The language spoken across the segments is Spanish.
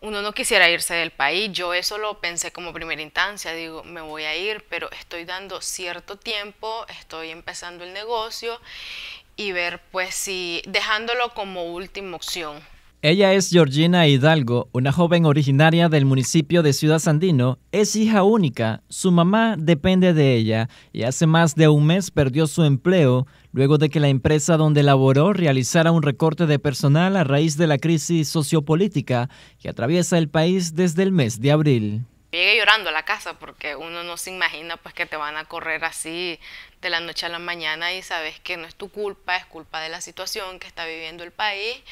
uno no quisiera irse del país. Yo eso lo pensé como primera instancia, digo, me voy a ir, pero estoy dando cierto tiempo, estoy empezando el negocio y ver pues si dejándolo como última opción. Ella es Georgina Hidalgo, una joven originaria del municipio de Ciudad Sandino. Es hija única, su mamá depende de ella y hace más de un mes perdió su empleo luego de que la empresa donde laboró realizara un recorte de personal a raíz de la crisis sociopolítica que atraviesa el país desde el mes de abril. Llegué llorando a la casa porque uno no se imagina pues que te van a correr así de la noche a la mañana y sabes que no es tu culpa, es culpa de la situación que está viviendo el país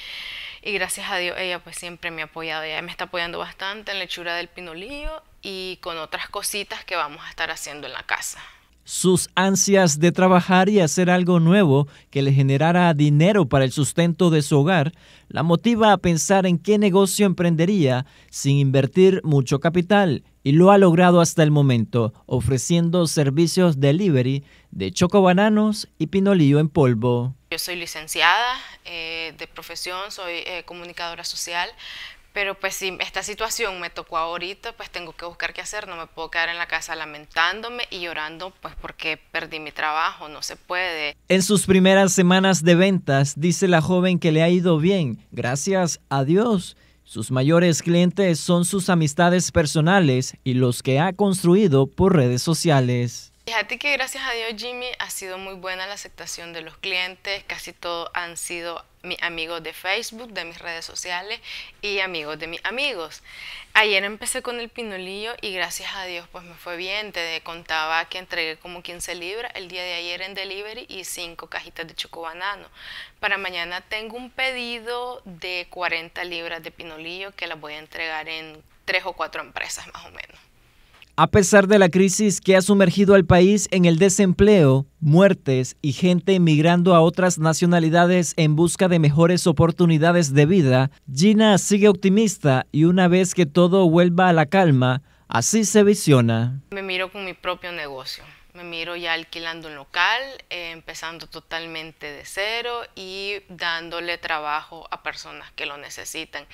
y gracias a Dios ella pues siempre me ha apoyado, ella me está apoyando bastante en la hechura del pinolillo y con otras cositas que vamos a estar haciendo en la casa. Sus ansias de trabajar y hacer algo nuevo que le generara dinero para el sustento de su hogar la motiva a pensar en qué negocio emprendería sin invertir mucho capital y lo ha logrado hasta el momento ofreciendo servicios de delivery de chocobananos y pinolillo en polvo. Yo soy licenciada eh, de profesión, soy eh, comunicadora social, pero pues si esta situación me tocó ahorita, pues tengo que buscar qué hacer, no me puedo quedar en la casa lamentándome y llorando pues porque perdí mi trabajo, no se puede. En sus primeras semanas de ventas, dice la joven que le ha ido bien, gracias a Dios. Sus mayores clientes son sus amistades personales y los que ha construido por redes sociales. Fíjate pues que gracias a Dios Jimmy ha sido muy buena la aceptación de los clientes, casi todos han sido mis amigos de Facebook, de mis redes sociales y amigos de mis amigos. Ayer empecé con el pinolillo y gracias a Dios pues me fue bien. Te contaba que entregué como 15 libras el día de ayer en delivery y 5 cajitas de chocobanano. Para mañana tengo un pedido de 40 libras de pinolillo que las voy a entregar en 3 o 4 empresas más o menos. A pesar de la crisis que ha sumergido al país en el desempleo, muertes y gente emigrando a otras nacionalidades en busca de mejores oportunidades de vida, Gina sigue optimista y una vez que todo vuelva a la calma, así se visiona. Me miro con mi propio negocio me miro ya alquilando un local, eh, empezando totalmente de cero y dándole trabajo a personas que lo necesitan.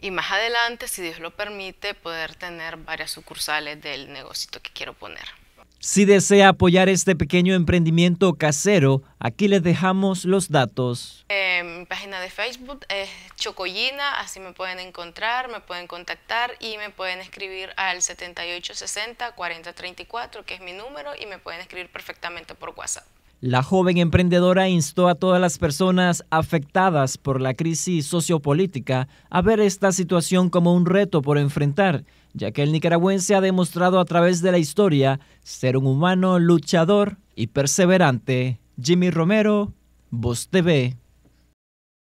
Y más adelante, si Dios lo permite, poder tener varias sucursales del negocio que quiero poner. Si desea apoyar este pequeño emprendimiento casero, aquí les dejamos los datos. Eh, mi página de Facebook es Chocollina, así me pueden encontrar, me pueden contactar y me pueden escribir al 7860-4034, que es mi número, y me pueden escribir perfectamente por WhatsApp. La joven emprendedora instó a todas las personas afectadas por la crisis sociopolítica a ver esta situación como un reto por enfrentar, ya que el nicaragüense ha demostrado a través de la historia ser un humano luchador y perseverante. Jimmy Romero, Voz TV.